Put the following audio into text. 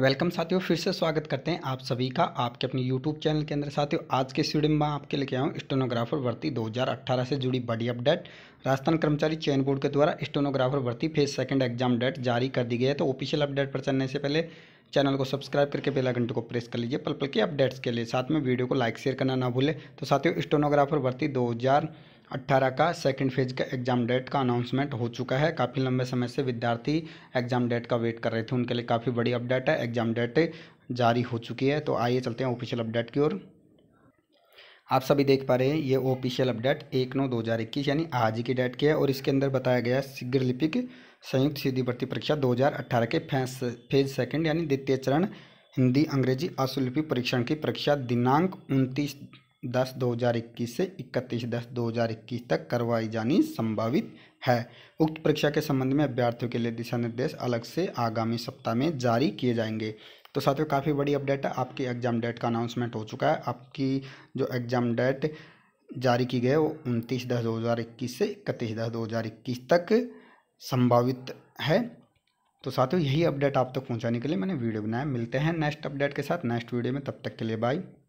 welcome साथियों फिर से स्वागत करते हैं आप सभी का आपके अपने यूट्यूब चैनल के अंदर साथियों आज के स्टूडियो में मैं आपके लेके आया हूँ स्टेनोग्राफर भर्ती 2018 से जुड़ी बड़ी अपडेट राजस्थान कर्मचारी चयन बोर्ड के द्वारा स्टेनोग्राफर भर्ती फेज सेकंड एग्जाम डेट जारी कर दी गई है तो ऑफिशियल अपडेट पर चलने से पहले चैनल को सब्सक्राइब करके बेल आइकन को प्रेस कर लीजिए पल पल के अपडेट्स के लिए साथ में वीडियो को लाइक शेयर करना ना भूलें तो साथियों स्टेनोग्राफर भर्ती दो 2018 का सेकंड फेज का एग्ज़ाम डेट का अनाउंसमेंट हो चुका है काफ़ी लंबे समय से विद्यार्थी एग्ज़ाम डेट का वेट कर रहे थे उनके लिए काफ़ी बड़ी अपडेट है एग्ज़ाम डेट जारी हो चुकी है तो आइए चलते हैं ऑफिशियल अपडेट की ओर आप सभी देख पा रहे हैं ये ऑफिशियल अपडेट एक नौ दो हज़ार इक्कीस यानी आज की डेट की है और इसके अंदर बताया गया है शीघ्र लिपिक संयुक्त सीधी भर्ती परीक्षा दो हज़ार अट्ठारह के फैस फेज सेकंड यानी द्वितीय चरण हिंदी अंग्रेजी अश्वलिपि परीक्षण की परीक्षा दिनांक उनतीस दस दो हज़ार इक्कीस से इकतीस दस दो हज़ार इक्कीस तक करवाई जानी संभावित है उक्त परीक्षा के संबंध में अभ्यर्थियों के लिए दिशा निर्देश अलग से आगामी सप्ताह में जारी किए जाएंगे तो साथियों काफ़ी बड़ी अपडेट है आपकी एग्ज़ाम डेट का अनाउंसमेंट हो चुका है आपकी जो एग्ज़ाम डेट जारी की गई है वो उनतीस दस दो हज़ार इक्कीस से इकतीस दस दो हज़ार इक्कीस तक संभावित है तो साथियों यही अपडेट आप तक तो पहुंचाने के लिए मैंने वीडियो बनाया मिलते हैं नेक्स्ट अपडेट के साथ नेक्स्ट वीडियो में तब तक के लिए बाय